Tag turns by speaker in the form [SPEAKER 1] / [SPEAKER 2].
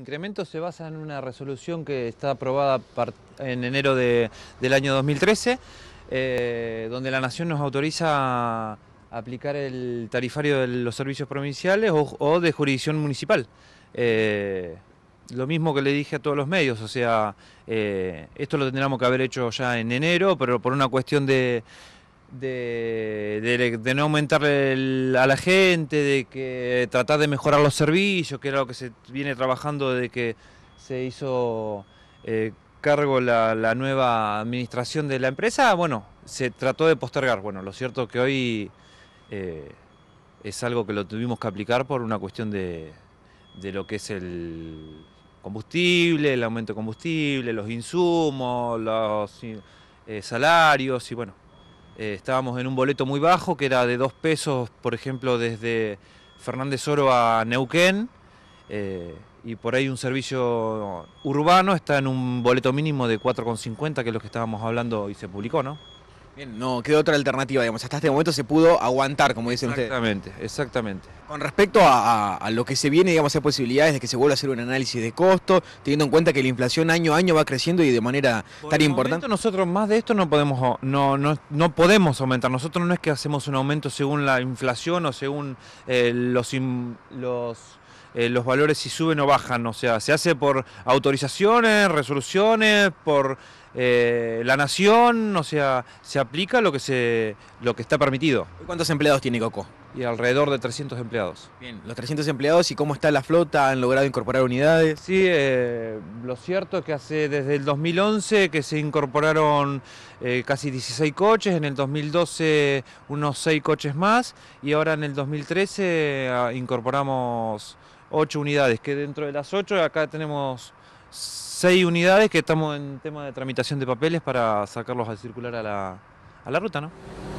[SPEAKER 1] El incremento se basa en una resolución que está aprobada en enero del año 2013, eh, donde la Nación nos autoriza a aplicar el tarifario de los servicios provinciales o, de jurisdicción municipal. Eh, lo mismo que le dije a todos los medios, o sea, eh, esto lo tendríamos que haber hecho ya en enero, pero por una cuestión de de, no aumentar a la gente, de que tratar de mejorar los servicios, que era lo que se viene trabajando desde que se hizo eh, cargo la, nueva administración de la empresa, bueno, se trató de postergar. Bueno, lo cierto que hoy eh, es algo que lo tuvimos que aplicar por una cuestión de, de lo que es el combustible, el aumento de combustible, los insumos, los eh, salarios y bueno, eh, estábamos en un boleto muy bajo, que era de dos pesos, por ejemplo, desde Fernández Oro a Neuquén. Eh, y por ahí un servicio urbano está en un boleto mínimo de 4,50, que es lo que estábamos hablando
[SPEAKER 2] y se publicó, ¿no? Bien, no quedó otra alternativa, digamos. Hasta este momento se pudo aguantar, como dicen exactamente, ustedes. Exactamente, exactamente. Con respecto a, lo que se viene, digamos, hay posibilidades de que se vuelva a hacer un análisis de costo, teniendo en cuenta que la inflación año a año va creciendo y de manera tan importante. nosotros más
[SPEAKER 1] de esto no podemos, no, no, no, podemos aumentar. Nosotros no es que hacemos un aumento según la inflación o según eh, los, los eh, los valores si suben o bajan? O sea, ¿se hace por autorizaciones, resoluciones, por eh, la nación? O sea, ¿se aplica lo que, se, lo que está permitido? ¿Cuántos empleados tiene Coco? y alrededor de 300 empleados. Bien, los 300
[SPEAKER 2] empleados y cómo está la flota, han logrado incorporar unidades.
[SPEAKER 1] Sí, eh, lo cierto es que hace desde el 2011 que se incorporaron eh, casi 16 coches, en el 2012 unos 6 coches más y ahora en el 2013 ah, incorporamos 8 unidades, que dentro de las 8 acá tenemos seis unidades que estamos en tema de tramitación de papeles para sacarlos al circular a la, a la ruta, ¿no?